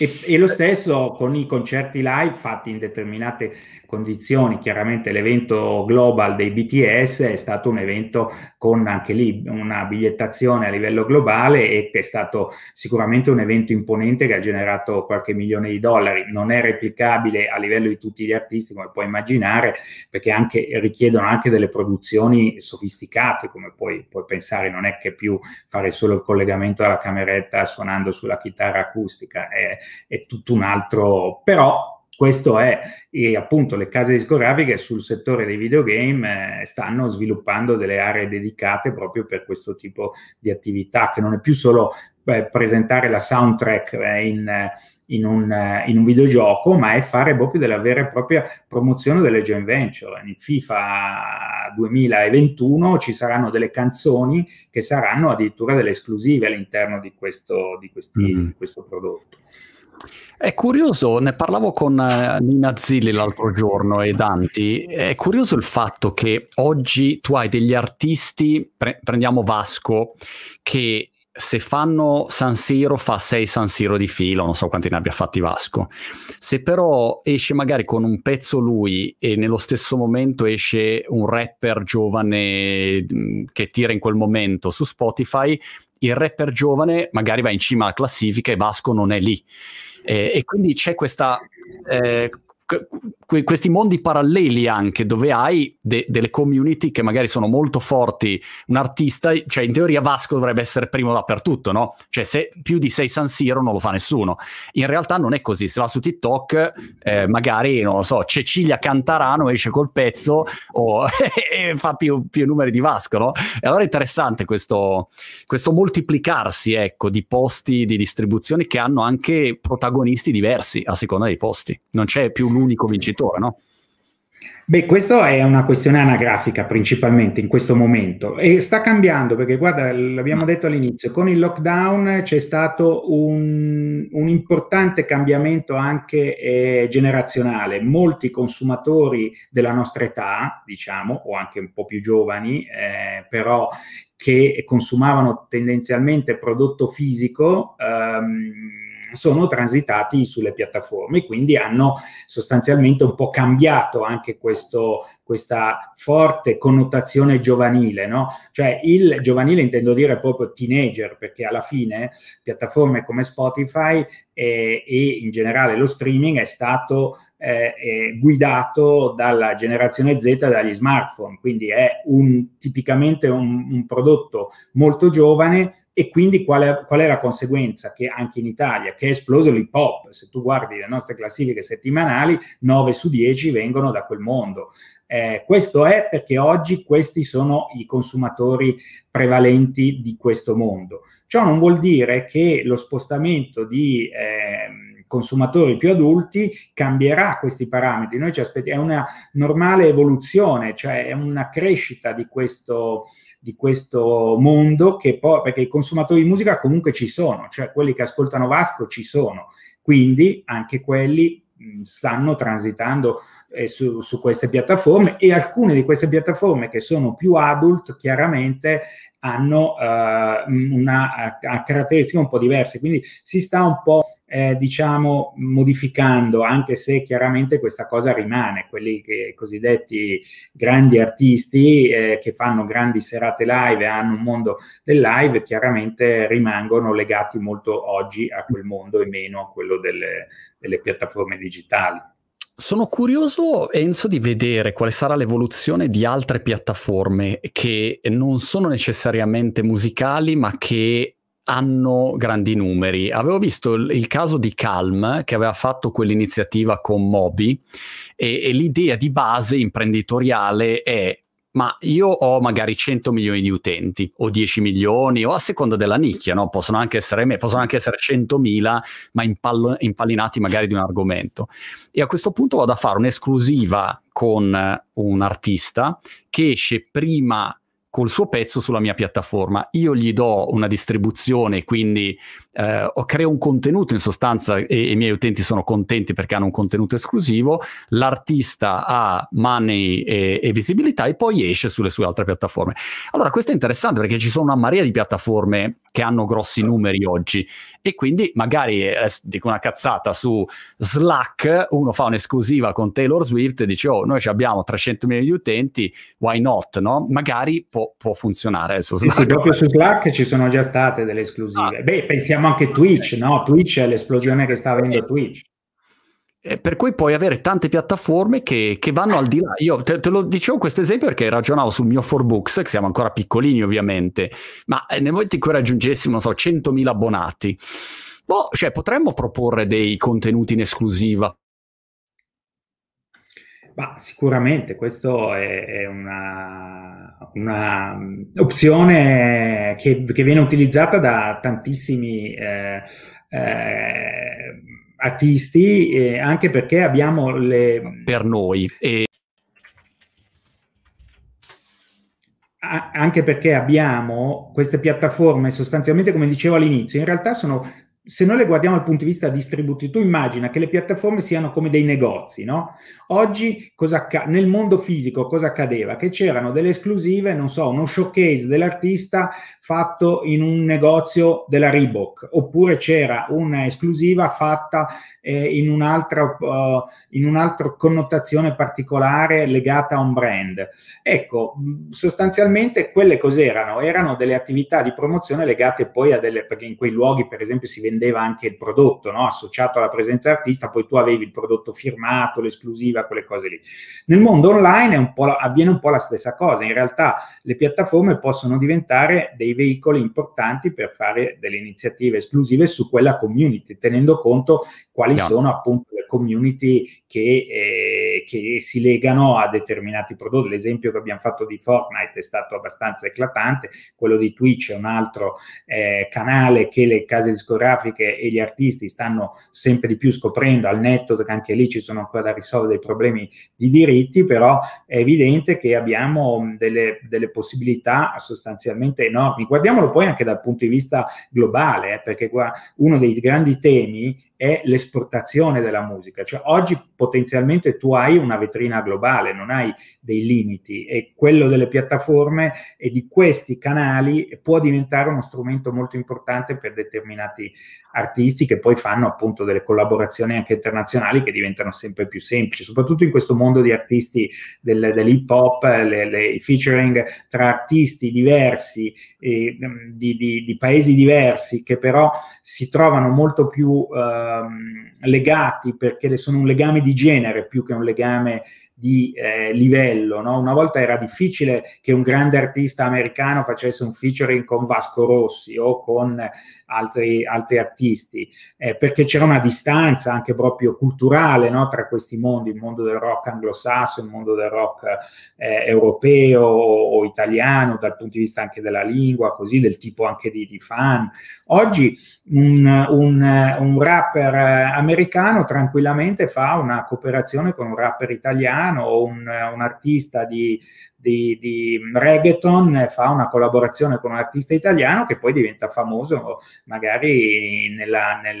E, e, lo stesso con i concerti live fatti in determinate condizioni. Chiaramente l'evento global dei BTS è stato un evento con anche lì una bigliettazione a livello globale e che è stato sicuramente un evento imponente che ha generato qualche milione di dollari. Non è replicabile a livello di tutti gli artisti, come puoi immaginare, perché anche, richiedono anche delle produzioni sofisticate, come puoi, puoi pensare. Non è che più fare solo il collegamento alla cameretta suonando sulla chitarra acustica. È, è tutto un altro, però questo è e appunto le case discografiche sul settore dei videogame eh, stanno sviluppando delle aree dedicate proprio per questo tipo di attività che non è più solo eh, presentare la soundtrack eh, in, in, un, in, un, videogioco ma è fare proprio della vera e propria promozione delle joint venture in FIFA 2021 ci saranno delle canzoni che saranno addirittura delle esclusive all'interno di questo, di questi, mm. di questo prodotto è curioso, ne parlavo con eh, Nina Zilli l'altro giorno e Danti, è curioso il fatto che oggi tu hai degli artisti, pre- prendiamo Vasco, che se fanno San Siro fa 6 San Siro di filo, non so quanti ne abbia fatti Vasco. Se però esce magari con un pezzo lui e nello stesso momento esce un rapper giovane che tira in quel momento su Spotify, il rapper giovane magari va in cima alla classifica e Vasco non è lì. Eh, e, quindi c'è questa eh, que- questi mondi paralleli anche dove hai de- delle community che magari sono molto forti. Un artista, cioè in teoria Vasco dovrebbe essere primo dappertutto, no? Cioè se più di sei San Siro non lo fa nessuno. In realtà non è così, se va su TikTok eh, magari, non lo so, Cecilia Cantarano esce col pezzo o [laughs] fa più, più, numeri di Vasco, no? E allora è interessante questo, questo moltiplicarsi, ecco, di posti di distribuzione che hanno anche protagonisti diversi a seconda dei posti. Non c'è più unico vincitore, no? Beh, questa è una questione anagrafica principalmente in questo momento e sta cambiando perché, guarda, l'abbiamo detto all'inizio, con il lockdown c'è stato un, un importante cambiamento anche eh, generazionale. Molti consumatori della nostra età, diciamo, o anche un po' più giovani, eh, però che consumavano tendenzialmente prodotto fisico, ehm, sono transitati sulle piattaforme, quindi hanno sostanzialmente un po' cambiato anche questo, questa forte connotazione giovanile, no? Cioè il giovanile intendo dire proprio teenager, perché alla fine piattaforme come Spotify eh, e in generale lo streaming è stato eh, eh, guidato dalla generazione Z dagli smartphone, quindi è un, tipicamente un, un prodotto molto giovane e quindi qual è, qual è la conseguenza? Che anche in Italia, che è esploso l'hip hop, se tu guardi le nostre classifiche settimanali, 9 su 10 vengono da quel mondo. Eh, questo è perché oggi questi sono i consumatori prevalenti di questo mondo. Ciò non vuol dire che lo spostamento di eh, consumatori più adulti cambierà questi parametri. Noi ci aspettiamo, è una normale evoluzione, cioè è una crescita di questo, di questo mondo, che poi, perché i consumatori di musica comunque ci sono, cioè quelli che ascoltano Vasco ci sono, quindi anche quelli stanno transitando eh, su, su, queste piattaforme e alcune di queste piattaforme che sono più adult chiaramente hanno eh, una, una eh, caratteristica un po' diversa, quindi si sta un po' eh, diciamo modificando, anche se chiaramente questa cosa rimane, quelli che cosiddetti grandi artisti eh, che fanno grandi serate live, hanno un mondo del live, chiaramente rimangono legati molto oggi a quel mondo e meno a quello delle, delle piattaforme digitali. Sono curioso, Enzo, di vedere quale sarà l'evoluzione di altre piattaforme che non sono necessariamente musicali, ma che hanno grandi numeri. Avevo visto il, il, caso di Calm che aveva fatto quell'iniziativa con Moby e, e l'idea di base imprenditoriale è ma io ho magari 100 milioni di utenti o 10 milioni o a seconda della nicchia, no? possono, anche essere, me, possono anche essere 100 mila ma impallo, impallinati magari di un argomento. E a questo punto vado a fare un'esclusiva con un artista che esce prima col suo pezzo sulla mia piattaforma. Io gli do una distribuzione, quindi eh, creo un contenuto in sostanza e, e i miei utenti sono contenti perché hanno un contenuto esclusivo, l'artista ha money e, e, visibilità e poi esce sulle sue altre piattaforme. Allora questo è interessante perché ci sono una marea di piattaforme che hanno grossi numeri oggi e quindi magari eh, dico una cazzata su Slack uno fa un'esclusiva con Taylor Swift e dice oh noi abbiamo 300 milioni di utenti why not no? magari può, può funzionare su Slack sì, sì, proprio su Slack ci sono già state delle esclusive ah. beh pensiamo anche a Twitch no? Twitch è l'esplosione che sta avendo eh. Twitch eh, per cui puoi avere tante piattaforme che, che vanno al di là. Io te, te lo dicevo questo esempio perché ragionavo sul mio 4Books, che siamo ancora piccolini ovviamente, ma eh, nel momento in cui raggiungessimo, non so, 100.000 abbonati, boh, cioè, potremmo proporre dei contenuti in esclusiva. Ma sicuramente, questa è, è una, una mm, opzione che, che, viene utilizzata da tantissimi... Eh, eh, artisti, eh, anche perché abbiamo le... Per noi. E... A- anche perché abbiamo queste piattaforme sostanzialmente, come dicevo all'inizio, in realtà sono se noi le guardiamo dal punto di vista distributivo, tu immagina che le piattaforme siano come dei negozi, no? Oggi acc- nel mondo fisico cosa accadeva? Che c'erano delle esclusive, non so, uno showcase dell'artista fatto in un negozio della Reebok, oppure c'era un'esclusiva fatta eh, in, un'altra, uh, in un'altra connotazione particolare legata a un brand. Ecco, sostanzialmente quelle cos'erano? Erano delle attività di promozione legate poi a delle, perché in quei luoghi per esempio si vendeva vendeva anche il prodotto no? associato alla presenza artista, poi tu avevi il prodotto firmato, l'esclusiva, quelle cose lì. Nel mondo online un avviene un po' la stessa cosa, in realtà le piattaforme possono diventare dei veicoli importanti per fare delle iniziative esclusive su quella community, tenendo conto quali no. sono appunto le community che... Eh, che si legano a determinati prodotti. L'esempio che abbiamo fatto di Fortnite è stato abbastanza eclatante, quello di Twitch è un altro eh, canale che le case discografiche e gli artisti stanno sempre di più scoprendo, al netto che anche lì ci sono ancora da risolvere dei problemi di diritti, però è evidente che abbiamo mm, delle, delle possibilità sostanzialmente enormi. Guardiamolo poi anche dal punto di vista globale, eh, perché qua uno dei grandi temi è l'esportazione della musica. Cioè, oggi potenzialmente tu hai una vetrina globale, non hai dei limiti e quello delle piattaforme e di questi canali può diventare uno strumento molto importante per determinati artisti che poi fanno appunto delle collaborazioni anche internazionali che diventano sempre più semplici, soprattutto in questo mondo di artisti del, dell'hip hop, i featuring tra artisti diversi, eh, di, di, di, paesi diversi che però si trovano molto più... Eh, Ehm, legati perché sono un legame di genere più che un legame di eh, livello. No? Una volta era difficile che un grande artista americano facesse un featuring con Vasco Rossi o con altri, altri artisti, eh, perché c'era una distanza anche proprio culturale no? tra questi mondi, il mondo del rock anglosassone, il mondo del rock eh, europeo o, o, italiano, dal punto di vista anche della lingua, così, del tipo anche di, di fan. Oggi un, un, un rapper eh, americano tranquillamente fa una cooperazione con un rapper italiano italiano o un, un artista di, di, di, reggaeton fa una collaborazione con un artista italiano che poi diventa famoso magari nella, nel,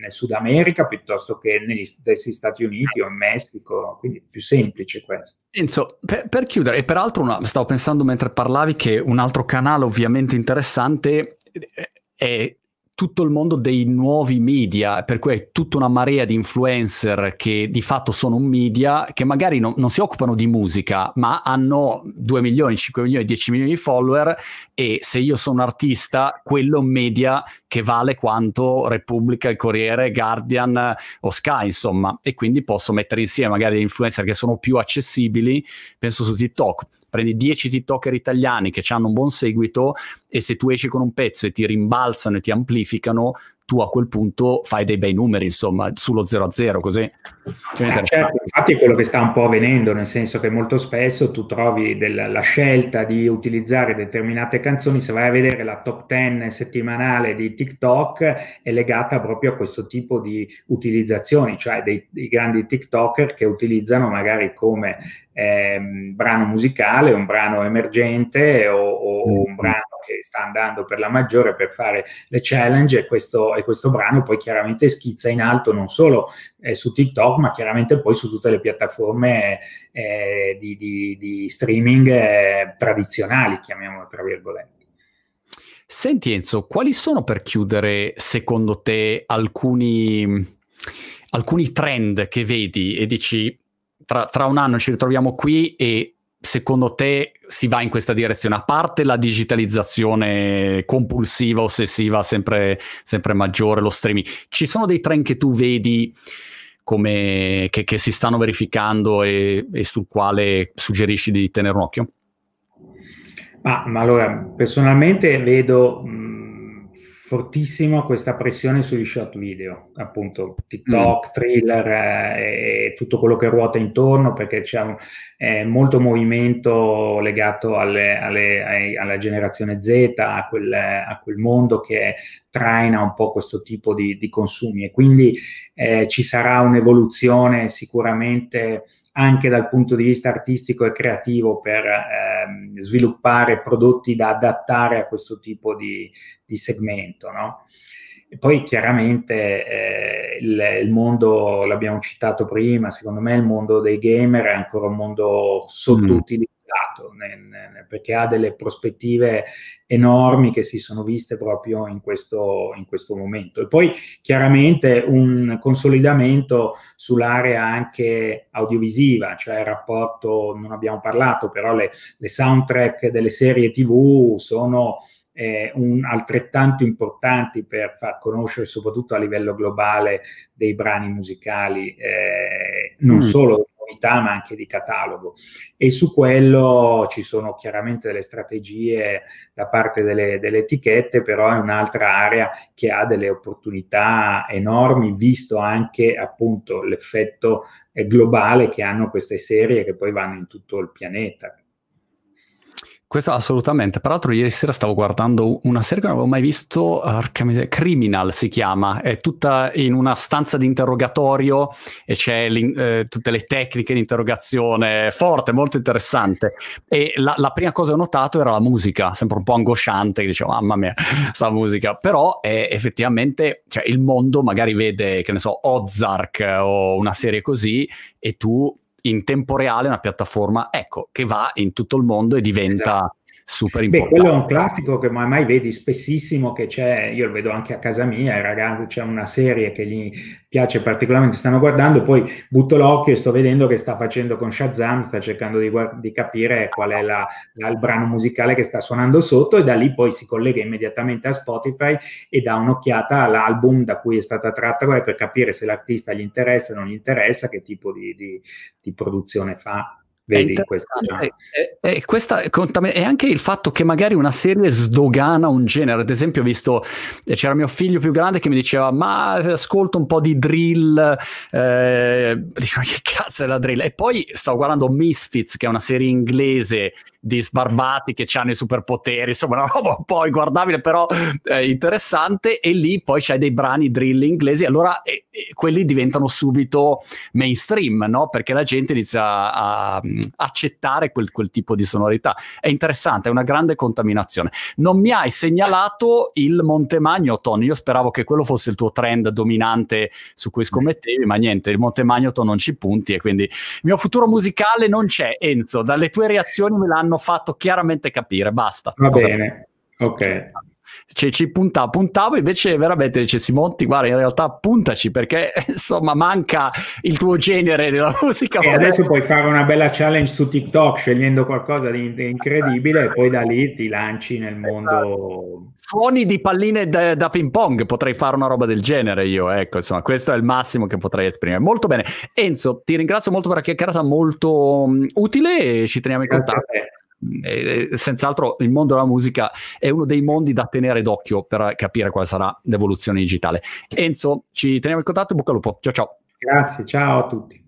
nel, Sud America piuttosto che negli stessi Stati Uniti o in Messico, quindi è più semplice questo. Enzo, per, per chiudere, e peraltro una, stavo pensando mentre parlavi che un altro canale ovviamente interessante è tutto il mondo dei nuovi media, per cui è tutta una marea di influencer che di fatto sono un media, che magari non, non si occupano di musica, ma hanno 2 milioni, 5 milioni, 10 milioni di follower e se io sono un artista, quello è un media che vale quanto Repubblica, il Corriere, Guardian eh, o Sky, insomma, e quindi posso mettere insieme magari influencer che sono più accessibili, penso su TikTok, prendi 10 TikToker italiani che hanno un buon seguito e se tu esci con un pezzo e ti rimbalzano e ti amplificano, tu a quel punto fai dei bei numeri, insomma, sullo 0-0, così. Eh, certo, infatti è quello che sta un po' avvenendo, nel senso che molto spesso tu trovi del, la scelta di utilizzare determinate canzoni, se vai a vedere la top 10 settimanale di TikTok è legata proprio a questo tipo di utilizzazioni, cioè dei, dei grandi TikToker che utilizzano magari come ehm, brano musicale, un brano emergente o, o, mm-hmm. un brano che sta andando per la maggiore per fare le challenge e questo, e questo brano poi chiaramente schizza in alto non solo eh, su TikTok ma chiaramente poi su tutte le piattaforme eh, di, di, di, streaming eh, tradizionali, chiamiamole tra virgolette. Senti Enzo, quali sono per chiudere secondo te alcuni, alcuni trend che vedi e dici tra, tra un anno ci ritroviamo qui e secondo te si va in questa direzione? A parte la digitalizzazione compulsiva, ossessiva, sempre, sempre maggiore, lo streaming, ci sono dei trend che tu vedi come, che, che si stanno verificando e, e, sul quale suggerisci di tenere un occhio? Ma, ma allora, personalmente vedo mh, fortissimo questa pressione sugli shot video, appunto TikTok, mm. thriller eh, e tutto quello che ruota intorno perché c'è un, eh, molto movimento legato alle, alle, ai, alla generazione Z, a quel, a quel mondo che traina un po' questo tipo di, di consumi e quindi eh, ci sarà un'evoluzione sicuramente anche dal punto di vista artistico e creativo per ehm, sviluppare prodotti da adattare a questo tipo di, di segmento. No? E poi chiaramente eh, il, il, mondo, l'abbiamo citato prima, secondo me il mondo dei gamer è ancora un mondo sottoutilizzato. Mm candidato, perché ha delle prospettive enormi che si sono viste proprio in questo, in questo momento. E poi chiaramente un consolidamento sull'area anche audiovisiva, cioè il rapporto, non abbiamo parlato, però le, le soundtrack delle serie TV sono... Eh, un, altrettanto importanti per far conoscere soprattutto a livello globale dei brani musicali, eh, non mm. solo comunità ma anche di catalogo e su quello ci sono chiaramente delle strategie da parte delle, delle etichette, però è un'altra area che ha delle opportunità enormi, visto anche appunto l'effetto eh, globale che hanno queste serie che poi vanno in tutto il pianeta. Questo assolutamente. Tra l'altro, ieri sera stavo guardando una serie che non avevo mai visto, uh, Criminal si chiama, è tutta in una stanza di interrogatorio e c'è eh, tutte le tecniche di interrogazione, forte, molto interessante. E la, la, prima cosa che ho notato era la musica, sempre un po' angosciante, che dicevo mamma mia, [laughs] sta musica, però è effettivamente, cioè il mondo magari vede, che ne so, Ozark eh, o una serie così e tu in tempo reale una piattaforma ecco, che va in tutto il mondo e diventa... Esatto super importante. Beh, quello è un classico che mai vedi spessissimo che c'è, io lo vedo anche a casa mia, ragazzi, c'è una serie che gli piace particolarmente, stanno guardando, poi butto l'occhio e sto vedendo che sta facendo con Shazam, sta cercando di, guard- di capire qual è la, la, il brano musicale che sta suonando sotto e da lì poi si collega immediatamente a Spotify e dà un'occhiata all'album da cui è stata tratta cioè per capire se l'artista gli interessa o non gli interessa, che tipo di, di, di produzione fa. Vedi, è questa, e, e, questa e anche il fatto che magari una serie sdogana un genere. Ad esempio, ho visto eh, c'era mio figlio più grande che mi diceva: Ma eh, ascolto un po' di drill. Eh, [laughs] dicevo, che cazzo è la drill? E poi stavo guardando Misfits, che è una serie inglese di sbarbati che hanno i superpoteri, insomma, una roba un po' inguardabile, però eh, interessante. E lì poi c'hai dei brani drill inglesi. Allora eh, eh quelli diventano subito mainstream, no? Perché la gente inizia a accettare quel, quel, tipo di sonorità. È interessante, è una grande contaminazione. Non mi hai segnalato il Montemagno, Tony. Io speravo che quello fosse il tuo trend dominante su cui scommettevi, ma niente, il Montemagno tu non ci punti e quindi il mio futuro musicale non c'è, Enzo. Dalle tue reazioni me l'hanno fatto chiaramente capire. Basta. Va bene. Ok cioè, ci puntava, puntavo invece veramente dice Simotti guarda in realtà puntaci perché [laughs] insomma manca il tuo genere della [laughs] musica e adesso puoi fare una bella challenge su TikTok scegliendo qualcosa di incredibile e poi da lì ti lanci nel mondo suoni di palline da, da ping pong potrei fare una roba del genere io ecco insomma questo è il massimo che potrei esprimere molto bene Enzo ti ringrazio molto per la chiacchierata molto utile e ci teniamo in contatto Grazie eh, senz'altro il mondo della musica è uno dei mondi da tenere d'occhio per capire quale sarà l'evoluzione digitale. Enzo, ci teniamo in contatto, bocca al lupo. Ciao ciao. Grazie, ciao a tutti.